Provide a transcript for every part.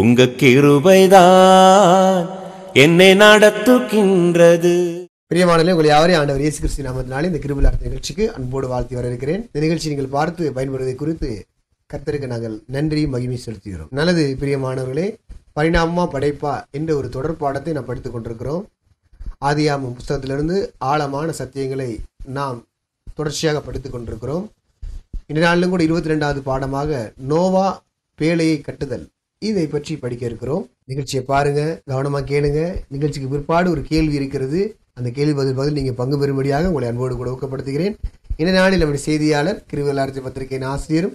உங்க கிருபைதான் என்னை நடத்துகின்றது பிரியமானே உங்களை யாரையும் ஆண்டவர் இயேசு கிறிஸ்து நாமத்தினாலே இந்த கிருபிலார் நிகழ்ச்சிக்கு அன்போடு வாழ்த்தி வர இருக்கிறேன் இந்த நிகழ்ச்சி நீங்கள் பார்த்து பயன்படுவதை குறித்து கர்த்தருக்கு நாங்கள் நன்றி மகிமை செலுத்துகிறோம் நல்லது பிரியமானவர்களே பரிணாமமா படைப்பா என்ற ஒரு தொடர் பாடத்தை நாம் படித்துக் கொண்டிருக்கிறோம் ஆதியாம புஸ்தகத்திலிருந்து ஆழமான சத்தியங்களை நாம் தொடர்ச்சியாக படித்துக் கொண்டிருக்கிறோம் இந்த நாளிலும் கூட இருபத்தி ரெண்டாவது பாடமாக நோவா பேழையை கட்டுதல் இதை பற்றி படிக்க இருக்கிறோம் நிகழ்ச்சியை பாருங்க கவனமாக கேளுங்க நிகழ்ச்சிக்கு பிற்பாடு ஒரு கேள்வி இருக்கிறது அந்த கேள்வி பதில் பதில் நீங்கள் பங்கு பெறும்படியாக உங்களை அன்போடு கூட ஊக்கப்படுத்துகிறேன் இந்த நாளில் நம்முடைய செய்தியாளர் கிருவலாட்சி பத்திரிகையின் ஆசிரியரும்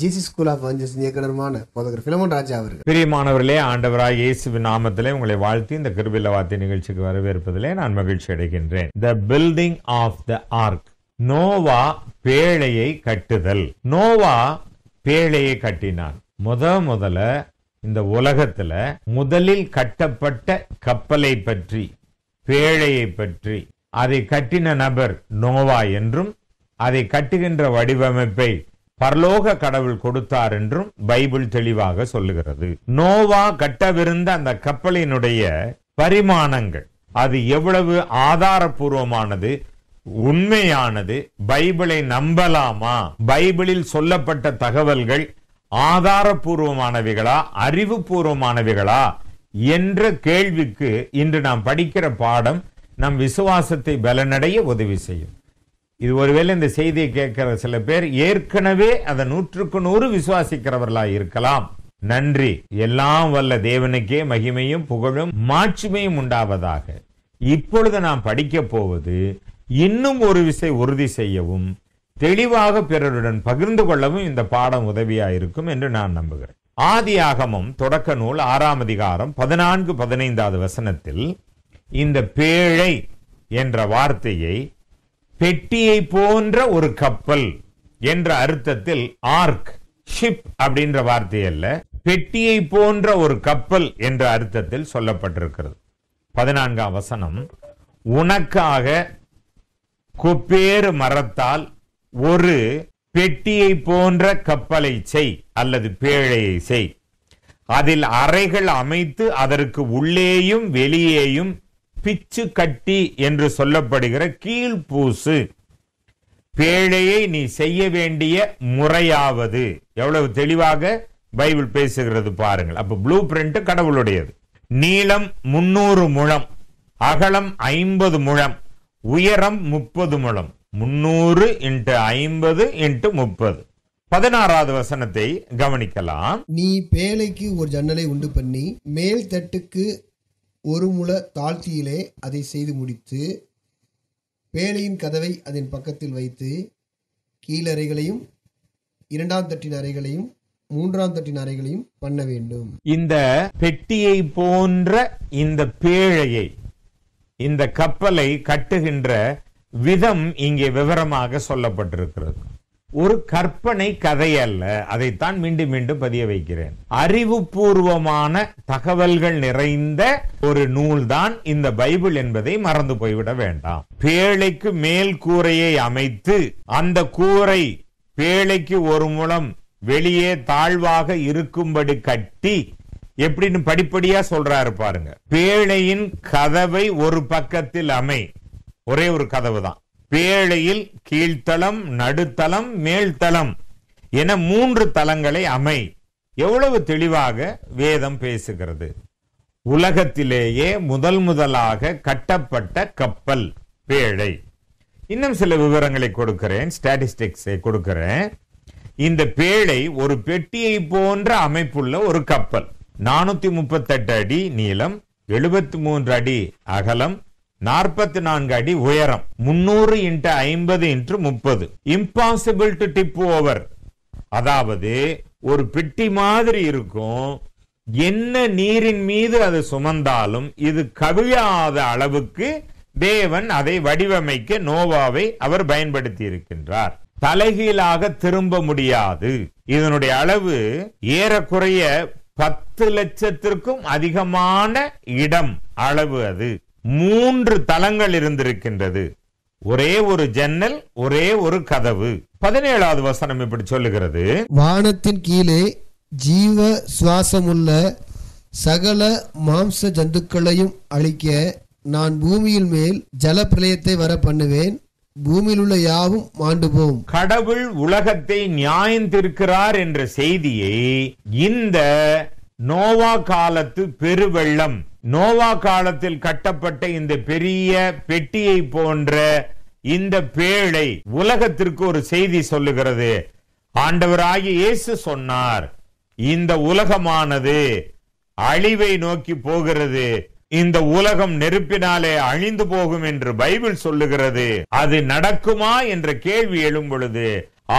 ஜிசி ஸ்கூல் ஆஃப் வஞ்சஸ் இயக்குனருமான போதகர் பிலமோன் ராஜா அவர்கள் பிரியமானவர்களே ஆண்டவராக இயேசு நாமத்திலே உங்களை வாழ்த்தி இந்த கிருபில வார்த்தை நிகழ்ச்சிக்கு வரவேற்பதிலே நான் மகிழ்ச்சி அடைகின்றேன் the building of the ark Noah பேழையை கட்டுதல் நோவா பேழையை கட்டினான் முத முதல்ல இந்த உலகத்தில் முதலில் கட்டப்பட்ட கப்பலை பற்றி பேழையை பற்றி அதை கட்டின நபர் நோவா என்றும் அதை கட்டுகின்ற வடிவமைப்பை பரலோக கடவுள் கொடுத்தார் என்றும் பைபிள் தெளிவாக சொல்லுகிறது நோவா கட்டவிருந்த அந்த கப்பலினுடைய பரிமாணங்கள் அது எவ்வளவு ஆதாரபூர்வமானது உண்மையானது பைபிளை நம்பலாமா பைபிளில் சொல்லப்பட்ட தகவல்கள் ஆதாரபூர்வமானவைகளா அறிவுபூர்வமானவைகளா என்ற கேள்விக்கு இன்று நாம் படிக்கிற பாடம் நம் விசுவாசத்தை பலனடைய உதவி செய்யும் இது ஒருவேளை இந்த செய்தியை கேட்கிற சில பேர் ஏற்கனவே அதை நூற்றுக்கு நூறு விசுவாசிக்கிறவர்களா இருக்கலாம் நன்றி எல்லாம் வல்ல தேவனுக்கே மகிமையும் புகழும் மாட்சிமையும் உண்டாவதாக இப்பொழுது நாம் படிக்க போவது இன்னும் ஒரு விசை உறுதி செய்யவும் தெளிவாக பிறருடன் பகிர்ந்து கொள்ளவும் இந்த பாடம் உதவியாக இருக்கும் என்று நான் நம்புகிறேன் ஆதி ஆகமம் தொடக்க நூல் ஆறாம் அதிகாரம் பதினான்கு பதினைந்தாவது வசனத்தில் இந்த பேழை என்ற வார்த்தையை பெட்டியை போன்ற ஒரு கப்பல் என்ற அர்த்தத்தில் ஆர்க் ஷிப் அப்படின்ற வார்த்தை அல்ல பெட்டியை போன்ற ஒரு கப்பல் என்ற அர்த்தத்தில் சொல்லப்பட்டிருக்கிறது பதினான்காம் வசனம் உனக்காக கொப்பேறு மரத்தால் ஒரு பெட்டியை போன்ற கப்பலை செய் அல்லது பேழையை செய் அதில் அறைகள் அமைத்து அதற்கு உள்ளேயும் வெளியேயும் பிச்சு கட்டி என்று சொல்லப்படுகிற கீழ்பூசு பேழையை நீ செய்ய வேண்டிய முறையாவது எவ்வளவு தெளிவாக பைபிள் பேசுகிறது பாருங்கள் அப்ப ப்ளூ பிரிண்ட் கடவுளுடையது நீளம் முன்னூறு முழம் அகலம் ஐம்பது முழம் உயரம் முப்பது முழம் முன்னூறு இன்ட்டு ஐம்பது இன்ட்டு முப்பது பதினாறாவது வசனத்தை கவனிக்கலாம் நீ பேழைக்கு ஒரு ஜன்னலை உண்டு பண்ணி மேல் தட்டுக்கு ஒரு முள தாழ்த்தியிலே அதை செய்து முடித்து பேழையின் கதவை அதன் பக்கத்தில் வைத்து கீழறைகளையும் இரண்டாம் தட்டின் அறைகளையும் மூன்றாம் தட்டின் அறைகளையும் பண்ண வேண்டும் இந்த பெட்டியை போன்ற இந்த பேழையை இந்த கப்பலை கட்டுகின்ற விதம் இங்கே விவரமாக சொல்லப்பட்டிருக்கிறது ஒரு கற்பனை கதை அல்ல அதைத்தான் மீண்டும் மீண்டும் பதிய வைக்கிறேன் அறிவுபூர்வமான தகவல்கள் நிறைந்த ஒரு நூல்தான் இந்த பைபிள் என்பதை மறந்து போய்விட வேண்டாம் பேழைக்கு மேல் கூரையை அமைத்து அந்த கூரை பேழைக்கு ஒரு முழம் வெளியே தாழ்வாக இருக்கும்படி கட்டி எப்படின்னு படிப்படியா சொல்றாரு பாருங்க பேழையின் கதவை ஒரு பக்கத்தில் அமை ஒரே ஒரு கதவு தான் பேழையில் கீழ்த்தளம் நடுத்தளம் மேல்தளம் என மூன்று தலங்களை அமை எவ்வளவு தெளிவாக வேதம் பேசுகிறது உலகத்திலேயே முதல் முதலாக கட்டப்பட்ட கப்பல் பேழை இன்னும் சில விவரங்களை கொடுக்கிறேன் ஸ்டாட்டிஸ்டிக்ஸை கொடுக்கிறேன் இந்த பேழை ஒரு பெட்டியை போன்ற அமைப்புள்ள ஒரு கப்பல் நானூத்தி முப்பத்தெட்டு அடி நீளம் எழுபத்தி மூன்று அடி அகலம் நாற்பத்தி நான்கு அடி உயரம் முன்னூறு இன்ட்டு ஐம்பது இன்ட்டு முப்பது இம்பாசிபிள் டு டிப் ஓவர் அதாவது ஒரு பெட்டி மாதிரி இருக்கும் என்ன நீரின் மீது அது சுமந்தாலும் இது கவிழாத அளவுக்கு தேவன் அதை வடிவமைக்க நோவாவை அவர் பயன்படுத்தி இருக்கின்றார் தலைகீழாக திரும்ப முடியாது இதனுடைய அளவு ஏறக்குறைய பத்து லட்சத்திற்கும் அதிகமான இடம் அளவு அது மூன்று தலங்கள் இருந்திருக்கின்றது ஒரே ஒரு ஜன்னல் ஒரே ஒரு கதவு பதினேழாவது வசனம் இப்படி சொல்லுகிறது வானத்தின் கீழே ஜீவ சுவாசமுள்ள சகல மாம்ச ஜந்துக்களையும் அழிக்க நான் பூமியில் மேல் ஜல பிரளயத்தை வர பண்ணுவேன் பூமியில் உள்ள யாவும் மாண்டு போம் கடவுள் உலகத்தை நியாயந்திருக்கிறார் என்ற செய்தியை இந்த நோவா காலத்து பெருவெள்ளம் நோவா காலத்தில் கட்டப்பட்ட இந்த பெரிய பெட்டியை போன்ற இந்த பேழை உலகத்திற்கு ஒரு செய்தி சொல்லுகிறது ஆண்டவராகி இயேசு சொன்னார் இந்த உலகமானது அழிவை நோக்கி போகிறது இந்த உலகம் நெருப்பினாலே அழிந்து போகும் என்று பைபிள் சொல்லுகிறது அது நடக்குமா என்ற கேள்வி எழும் பொழுது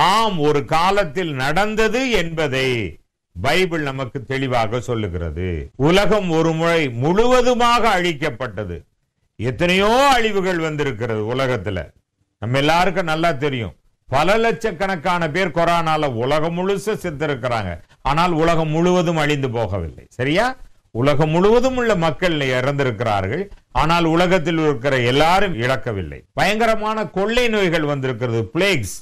ஆம் ஒரு காலத்தில் நடந்தது என்பதை பைபிள் நமக்கு தெளிவாக சொல்லுகிறது உலகம் ஒரு முறை முழுவதுமாக அழிக்கப்பட்டது எத்தனையோ அழிவுகள் வந்திருக்கிறது உலகத்துல நம்ம எல்லாருக்கும் நல்லா தெரியும் பல லட்சக்கணக்கான பேர் கொரோனால உலகம் முழுச செத்திருக்கிறாங்க ஆனால் உலகம் முழுவதும் அழிந்து போகவில்லை சரியா உலகம் முழுவதும் உள்ள மக்கள் இறந்திருக்கிறார்கள் ஆனால் உலகத்தில் இருக்கிற எல்லாரும் இழக்கவில்லை பயங்கரமான கொள்ளை நோய்கள் வந்திருக்கிறது பிளேக்ஸ்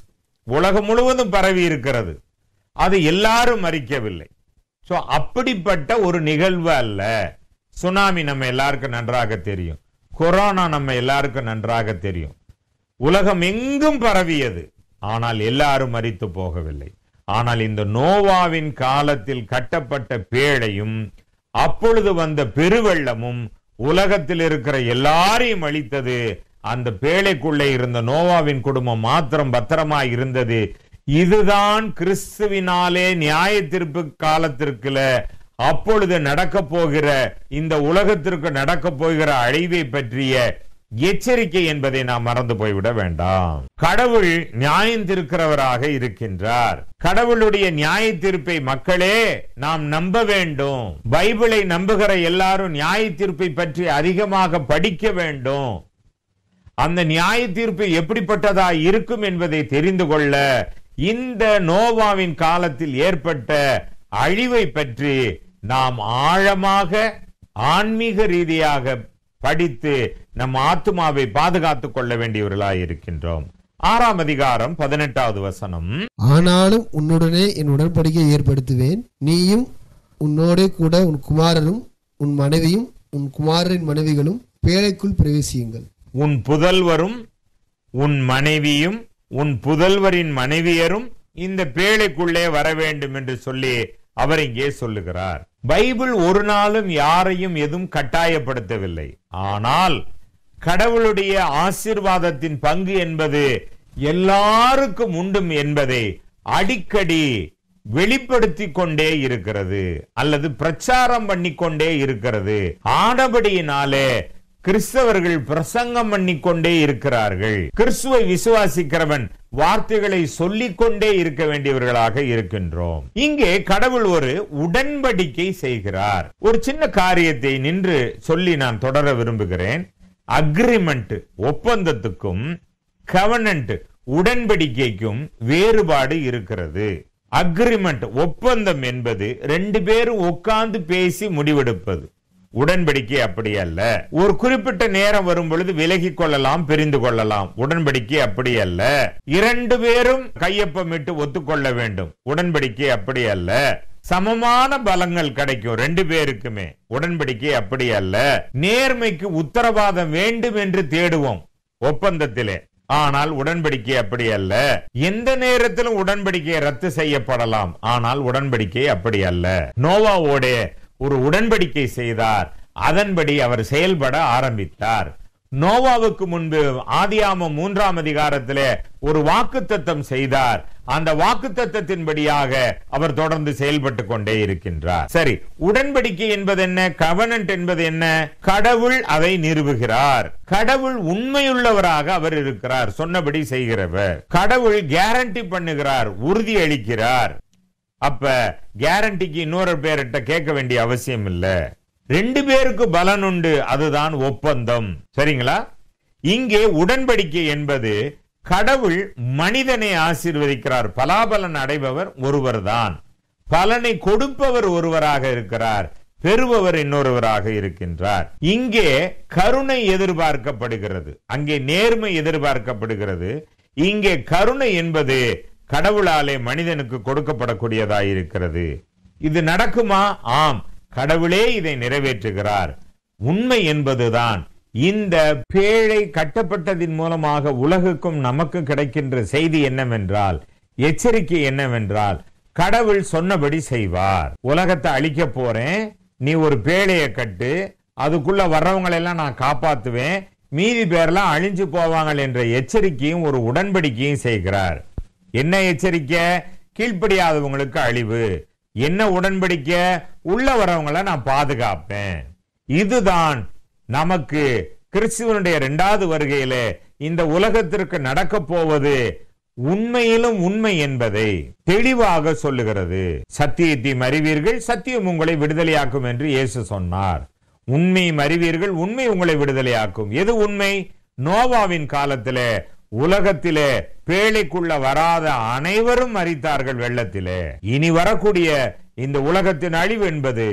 உலகம் முழுவதும் பரவி இருக்கிறது அது எல்லாரும் மறிக்கவில்லை ஸோ அப்படிப்பட்ட ஒரு நிகழ்வு அல்ல சுனாமி நம்ம எல்லாருக்கும் நன்றாக தெரியும் கொரோனா நம்ம எல்லாருக்கும் நன்றாக தெரியும் உலகம் எங்கும் பரவியது ஆனால் எல்லாரும் மறித்து போகவில்லை ஆனால் இந்த நோவாவின் காலத்தில் கட்டப்பட்ட பேழையும் அப்பொழுது வந்த பெருவெள்ளமும் உலகத்தில் இருக்கிற எல்லாரையும் அழித்தது அந்த பேழைக்குள்ளே இருந்த நோவாவின் குடும்பம் மாத்திரம் பத்திரமா இருந்தது இதுதான் கிறிஸ்துவினாலே நியாய தீர்ப்பு காலத்திற்குல அப்பொழுது நடக்க போகிற இந்த உலகத்திற்கு நடக்க போகிற அழிவை பற்றிய எச்சரிக்கை என்பதை நாம் மறந்து போய்விட வேண்டாம் கடவுள் நியாயம் திருக்கிறவராக இருக்கின்றார் கடவுளுடைய நியாய தீர்ப்பை மக்களே நாம் நம்ப வேண்டும் பைபிளை நம்புகிற எல்லாரும் நியாய தீர்ப்பை பற்றி அதிகமாக படிக்க வேண்டும் அந்த நியாய தீர்ப்பு எப்படிப்பட்டதா இருக்கும் என்பதை தெரிந்து கொள்ள இந்த நோவாவின் காலத்தில் ஏற்பட்ட அழிவை பற்றி நாம் ஆழமாக ஆன்மீக ரீதியாக படித்து நம் ஆத்மாவை பாதுகாத்துக் கொள்ள வேண்டியவர்களாய் இருக்கின்றோம் ஆறாம் அதிகாரம் பதினெட்டாவது வசனம் ஆனாலும் உன்னுடனே என் உடன்படிக்கை ஏற்படுத்துவேன் நீயும் உன்னோடே கூட உன் குமாரனும் உன் மனைவியும் உன் குமாரரின் மனைவிகளும் பேழைக்குள் பிரவேசியுங்கள் உன் புதல்வரும் உன் மனைவியும் உன் புதல்வரின் மனைவியரும் இந்த பேழைக்குள்ளே வர வேண்டும் என்று சொல்லி அவர் இங்கே சொல்லுகிறார் பைபிள் ஒரு நாளும் யாரையும் எதுவும் கட்டாயப்படுத்தவில்லை ஆனால் கடவுளுடைய ஆசிர்வாதத்தின் பங்கு என்பது எல்லாருக்கும் உண்டும் என்பதை அடிக்கடி வெளிப்படுத்தி கொண்டே இருக்கிறது அல்லது பிரச்சாரம் பண்ணி கொண்டே இருக்கிறது ஆனபடியினாலே கிறிஸ்தவர்கள் பிரசங்கம் பண்ணிக்கொண்டே இருக்கிறார்கள் கிறிஸ்துவை விசுவாசிக்கிறவன் வார்த்தைகளை சொல்லிக் கொண்டே இருக்க வேண்டியவர்களாக இருக்கின்றோம் இங்கே கடவுள் ஒரு உடன்படிக்கை செய்கிறார் ஒரு சின்ன காரியத்தை நின்று சொல்லி நான் தொடர விரும்புகிறேன் அக்ரிமெண்ட் ஒப்பந்தத்துக்கும் கவனன்ட் உடன்படிக்கைக்கும் வேறுபாடு இருக்கிறது அக்ரிமெண்ட் ஒப்பந்தம் என்பது ரெண்டு பேரும் உட்கார்ந்து பேசி முடிவெடுப்பது உடன்படிக்கை அப்படி அல்ல ஒரு குறிப்பிட்ட நேரம் வரும் பொழுது விலகி கொள்ளலாம் பிரிந்து கொள்ளலாம் உடன்படிக்கை அப்படி அல்ல இரண்டு பேரும் கையொப்பமிட்டு ஒத்துக்கொள்ள வேண்டும் உடன்படிக்கை அப்படி அல்ல சமமான பலங்கள் கிடைக்கும் ரெண்டு பேருக்குமே உடன்படிக்கை அப்படி அல்ல நேர்மைக்கு உத்தரவாதம் வேண்டும் என்று தேடுவோம் ஒப்பந்தத்திலே ஆனால் உடன்படிக்கை அப்படி அல்ல எந்த நேரத்திலும் உடன்படிக்கை ரத்து செய்யப்படலாம் ஆனால் உடன்படிக்கை அப்படி அல்ல நோவாவோட ஒரு உடன்படிக்கை செய்தார் அதன்படி அவர் செயல்பட ஆரம்பித்தார் நோவாவுக்கு முன்பு ஆதியாமம் மூன்றாம் அதிகாரத்திலே ஒரு வாக்குத்தத்தம் செய்தார் அந்த வாக்கு தத்தத்தின்படியாக அவர் தொடர்ந்து செயல்பட்டு கொண்டே இருக்கின்றார் சரி உடன்படிக்கை என்பது என்ன கவனன்ட் என்பது என்ன கடவுள் அதை நிறுவுகிறார் கடவுள் உண்மையுள்ளவராக அவர் இருக்கிறார் சொன்னபடி செய்கிறவர் கடவுள் கேரண்டி பண்ணுகிறார் உறுதி அளிக்கிறார் அப்ப கேரண்டிக்கு இன்னொரு பேர்கிட்ட கேட்க வேண்டிய அவசியம் இல்லை ரெண்டு பேருக்கு பலன் உண்டு அதுதான் ஒப்பந்தம் சரிங்களா இங்கே உடன்படிக்கை என்பது கடவுள் மனிதனை ஆசீர்வதிக்கிறார் பலாபலன் அடைபவர் ஒருவர் தான் பலனை கொடுப்பவர் ஒருவராக இருக்கிறார் பெறுபவர் இன்னொருவராக இருக்கின்றார் இங்கே கருணை எதிர்பார்க்கப்படுகிறது அங்கே நேர்மை எதிர்பார்க்கப்படுகிறது இங்கே கருணை என்பது கடவுளாலே மனிதனுக்கு கொடுக்கப்படக்கூடியதாய் இருக்கிறது இது நடக்குமா ஆம் கடவுளே இதை நிறைவேற்றுகிறார் உண்மை என்பதுதான் இந்த பேழை கட்டப்பட்டதின் மூலமாக உலகுக்கும் நமக்கு கிடைக்கின்ற செய்தி என்னவென்றால் எச்சரிக்கை என்னவென்றால் கடவுள் சொன்னபடி செய்வார் உலகத்தை அழிக்க போறேன் நீ ஒரு பேழையை கட்டு அதுக்குள்ள வர்றவங்களெல்லாம் நான் காப்பாத்துவேன் மீதி பேர்லாம் அழிஞ்சு போவாங்க என்ற எச்சரிக்கையும் ஒரு உடன்படிக்கையும் செய்கிறார் என்ன எச்சரிக்கை கீழ்ப்படியாதவங்களுக்கு அழிவு என்ன உடன்படிக்க உள்ள வரவங்களை நான் பாதுகாப்பேன் இதுதான் நமக்கு கிறிஸ்துவனுடைய இரண்டாவது வருகையில இந்த உலகத்திற்கு நடக்க போவது உண்மையிலும் உண்மை என்பதை தெளிவாக சொல்லுகிறது சத்தியத்தை அறிவீர்கள் சத்தியம் உங்களை விடுதலையாக்கும் என்று இயேசு சொன்னார் உண்மையும் அறிவீர்கள் உண்மை உங்களை விடுதலையாக்கும் எது உண்மை நோவாவின் காலத்தில் உலகத்திலே பேழைக்குள்ள வராத அனைவரும் மறித்தார்கள் வெள்ளத்திலே இனி வரக்கூடிய இந்த உலகத்தின் அழிவு என்பது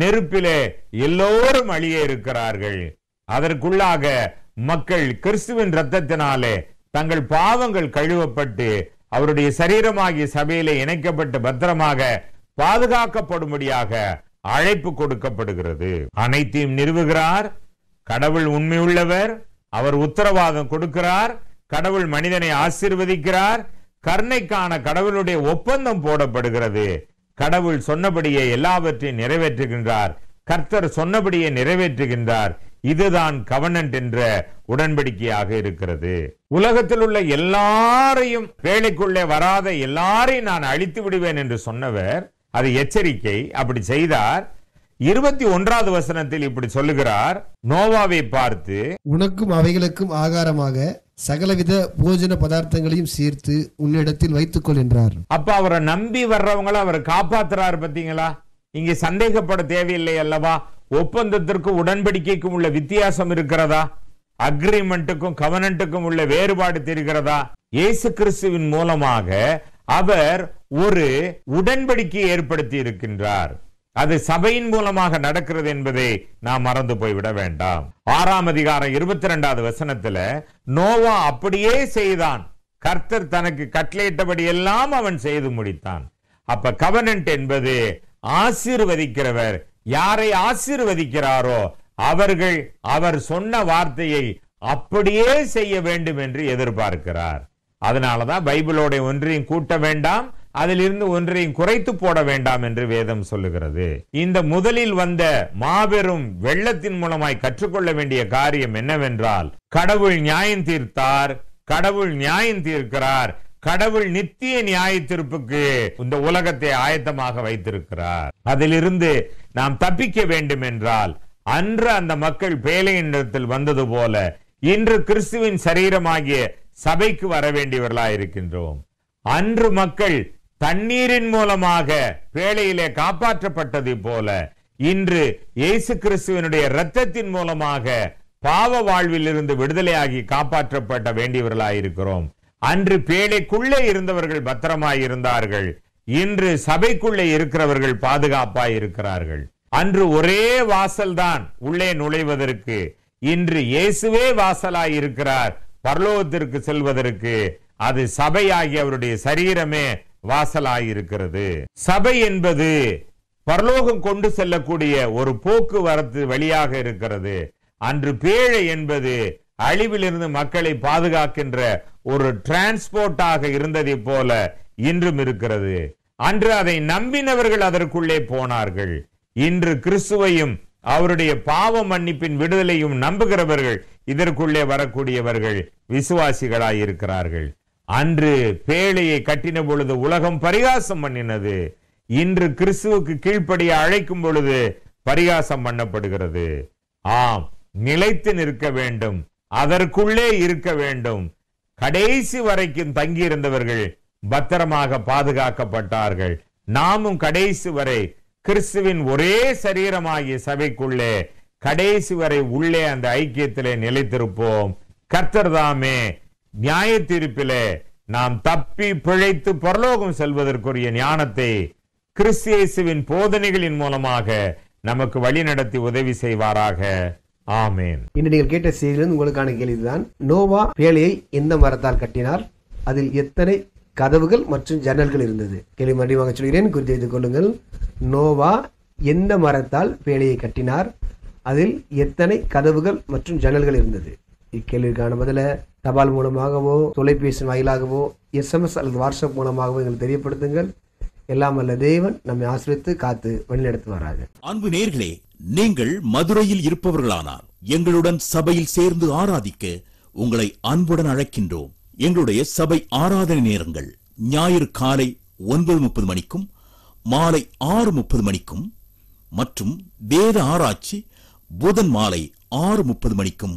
நெருப்பிலே எல்லோரும் அழிய இருக்கிறார்கள் அதற்குள்ளாக மக்கள் கிறிஸ்துவின் ரத்தத்தினாலே தங்கள் பாவங்கள் கழுவப்பட்டு அவருடைய சரீரமாகிய சபையிலே இணைக்கப்பட்டு பத்திரமாக பாதுகாக்கப்படும்படியாக அழைப்பு கொடுக்கப்படுகிறது அனைத்தையும் நிறுவுகிறார் கடவுள் உண்மையுள்ளவர் அவர் உத்தரவாதம் கொடுக்கிறார் கடவுள் மனிதனை ஆசிர்வதிக்கிறார் கர்ணைக்கான கடவுளுடைய ஒப்பந்தம் போடப்படுகிறது கடவுள் சொன்னபடியே எல்லாவற்றையும் நிறைவேற்றுகின்றார் கர்த்தர் சொன்னபடியே நிறைவேற்றுகின்றார் இதுதான் கவனன்ட் என்ற உடன்படிக்கையாக இருக்கிறது உலகத்தில் உள்ள எல்லாரையும் வேலைக்குள்ளே வராத எல்லாரையும் நான் அழித்து விடுவேன் என்று சொன்னவர் அது எச்சரிக்கை அப்படி செய்தார் இருபத்தி ஒன்றாவது வசனத்தில் இப்படி சொல்லுகிறார் நோவாவை பார்த்து உனக்கும் அவைகளுக்கும் ஆகாரமாக சகலவித போஜன பதார்த்தங்களையும் சேர்த்து உன்னிடத்தில் வைத்துக்கொள் என்றார் அப்ப அவரை நம்பி வர்றவங்களை அவர் காப்பாத்துறாரு பாத்தீங்களா இங்க சந்தேகப்பட தேவையில்லை அல்லவா ஒப்பந்தத்திற்கு உடன்படிக்கைக்கும் உள்ள வித்தியாசம் இருக்கிறதா அக்ரிமெண்ட்டுக்கும் கவனன்ட்டுக்கும் உள்ள வேறுபாடு தெரிகிறதா இயேசு கிறிஸ்துவின் மூலமாக அவர் ஒரு உடன்படிக்கை ஏற்படுத்தி இருக்கின்றார் அது சபையின் மூலமாக நடக்கிறது என்பதை நாம் மறந்து போய்விட வேண்டாம் ஆறாம் அதிகாரம் இருபத்தி ரெண்டாவது வசனத்துல நோவா அப்படியே செய்தான் கர்த்தர் தனக்கு கட்டளையிட்டபடி எல்லாம் அவன் செய்து முடித்தான் அப்ப கவனன்ட் என்பது ஆசீர்வதிக்கிறவர் யாரை ஆசீர்வதிக்கிறாரோ அவர்கள் அவர் சொன்ன வார்த்தையை அப்படியே செய்ய வேண்டும் என்று எதிர்பார்க்கிறார் அதனாலதான் பைபிளோட ஒன்றையும் கூட்ட வேண்டாம் அதிலிருந்து ஒன்றையும் குறைத்து போட வேண்டாம் என்று வேதம் சொல்லுகிறது இந்த முதலில் வந்த மாபெரும் வெள்ளத்தின் மூலமாய் கற்றுக்கொள்ள வேண்டிய காரியம் என்னவென்றால் கடவுள் நியாயம் தீர்த்தார் கடவுள் நியாயம் தீர்க்கிறார் கடவுள் நித்திய நியாய தீர்ப்புக்கு இந்த உலகத்தை ஆயத்தமாக வைத்திருக்கிறார் அதிலிருந்து நாம் தப்பிக்க வேண்டும் என்றால் அன்று அந்த மக்கள் பேலையின் வந்தது போல இன்று கிறிஸ்துவின் சரீரமாகிய சபைக்கு வர வேண்டியவர்களாயிருக்கின்றோம் இருக்கின்றோம் அன்று மக்கள் தண்ணீரின் மூலமாக வேலையிலே காப்பாற்றப்பட்டது போல இன்று இயேசு கிறிஸ்துவனுடைய இரத்தத்தின் மூலமாக பாவ வாழ்வில் இருந்து விடுதலையாகி காப்பாற்றப்பட்ட வேண்டியவர்களாயிருக்கிறோம் அன்று பேழைக்குள்ளே இருந்தவர்கள் பத்திரமாய் இருந்தார்கள் இன்று சபைக்குள்ளே இருக்கிறவர்கள் பாதுகாப்பாய் இருக்கிறார்கள் அன்று ஒரே வாசல்தான் உள்ளே நுழைவதற்கு இன்று இயேசுவே வாசலாய் இருக்கிறார் பரலோகத்திற்கு செல்வதற்கு அது சபையாகி அவருடைய சரீரமே வாசலாயிருக்கிறது சபை என்பது பரலோகம் கொண்டு செல்லக்கூடிய ஒரு போக்குவரத்து வழியாக இருக்கிறது அன்று பேழை என்பது அழிவிலிருந்து மக்களை பாதுகாக்கின்ற ஒரு டிரான்ஸ்போர்ட்டாக இருந்ததை போல இன்றும் இருக்கிறது அன்று அதை நம்பினவர்கள் அதற்குள்ளே போனார்கள் இன்று கிறிஸ்துவையும் அவருடைய பாவ மன்னிப்பின் விடுதலையும் நம்புகிறவர்கள் இதற்குள்ளே வரக்கூடியவர்கள் விசுவாசிகளாய் இருக்கிறார்கள் அன்று பேழையை கட்டின பொழுது உலகம் பரிகாசம் பண்ணினது இன்று கிறிஸ்துவுக்கு கீழ்ப்படிய அழைக்கும் பொழுது பரிகாசம் பண்ணப்படுகிறது ஆம் நிலைத்து நிற்க வேண்டும் அதற்குள்ளே இருக்க வேண்டும் கடைசி வரைக்கும் தங்கியிருந்தவர்கள் பத்திரமாக பாதுகாக்கப்பட்டார்கள் நாமும் கடைசி வரை கிறிஸ்துவின் ஒரே சரீரமாகிய சபைக்குள்ளே கடைசி வரை உள்ளே அந்த ஐக்கியத்திலே நிலைத்திருப்போம் கர்த்தர் தாமே நியாய தீர்ப்பிலே நாம் தப்பி பிழைத்து பரலோகம் செல்வதற்குரிய ஞானத்தை கிறிஸ்தியேசுவின் போதனைகளின் மூலமாக நமக்கு வழி உதவி செய்வாராக ஆமேன் இன்று நீங்கள் கேட்ட செய்தியிலிருந்து உங்களுக்கான கேள்விதான் நோவா வேலையை எந்த மரத்தால் கட்டினார் அதில் எத்தனை கதவுகள் மற்றும் ஜன்னல்கள் இருந்தது கேள்வி மறுபடியும் வாங்க சொல்கிறேன் குறித்து வைத்துக் கொள்ளுங்கள் நோவா எந்த மரத்தால் வேலையை கட்டினார் அதில் எத்தனை கதவுகள் மற்றும் ஜன்னல்கள் இருந்தது இக்கேள்விக்கான பதில தபால் மூலமாகவோ தொலைபேசி வாயிலாகவோ எஸ்எம்எஸ் அல்லது வாட்ஸ்அப் மூலமாகவோ எங்களுக்கு தெரியப்படுத்துங்கள் எல்லாம் அல்ல தேவன் நம்மை ஆசிரித்து காத்து வழிநடத்து வராங்க அன்பு நேர்களே நீங்கள் மதுரையில் இருப்பவர்களானால் எங்களுடன் சபையில் சேர்ந்து ஆராதிக்க உங்களை அன்புடன் அழைக்கின்றோம் எங்களுடைய சபை ஆராதனை நேரங்கள் ஞாயிறு காலை ஒன்பது முப்பது மணிக்கும் மாலை ஆறு முப்பது மணிக்கும் மற்றும் வேத ஆராய்ச்சி புதன் மாலை ஆறு முப்பது மணிக்கும்